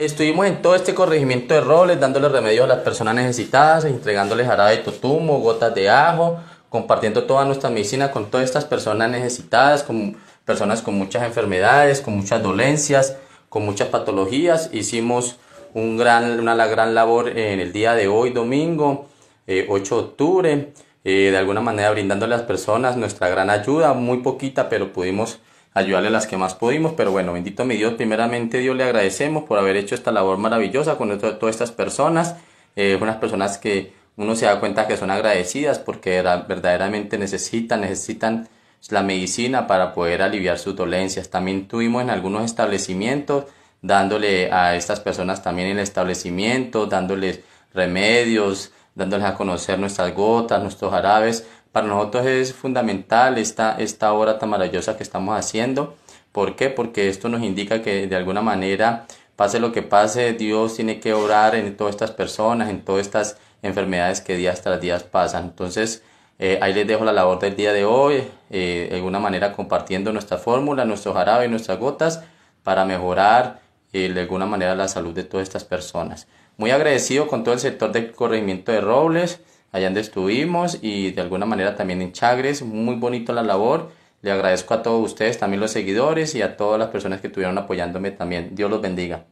Estuvimos en todo este corregimiento de roles, dándole remedios a las personas necesitadas, entregándoles jarabe de totumo, gotas de ajo, compartiendo toda nuestra medicina con todas estas personas necesitadas, con personas con muchas enfermedades, con muchas dolencias, con muchas patologías. Hicimos una gran labor en el día de hoy, domingo, 8 eh, de octubre, eh, de alguna manera brindándole a las personas nuestra gran ayuda, muy poquita, pero pudimos ayudarle a las que más pudimos, pero bueno, bendito me Dios, primeramente Dios le agradecemos por haber hecho esta labor maravillosa con todas estas personas, eh, unas personas que uno se da cuenta que son agradecidas porque verdaderamente necesitan, necesitan la medicina para poder aliviar sus dolencias. También tuvimos en algunos establecimientos dándole a estas personas también el establecimiento, dándoles remedios, dándoles a conocer nuestras gotas, nuestros jarabes, para nosotros es fundamental esta, esta obra tan maravillosa que estamos haciendo. ¿Por qué? Porque esto nos indica que de alguna manera, pase lo que pase, Dios tiene que orar en todas estas personas, en todas estas enfermedades que días tras días pasan. Entonces, eh, ahí les dejo la labor del día de hoy, eh, de alguna manera compartiendo nuestra fórmula, nuestro jarabe, y nuestras gotas para mejorar eh, de alguna manera la salud de todas estas personas. Muy agradecido con todo el sector de corregimiento de Robles, allá donde estuvimos y de alguna manera también en Chagres. Muy bonito la labor. Le agradezco a todos ustedes, también los seguidores y a todas las personas que estuvieron apoyándome también. Dios los bendiga.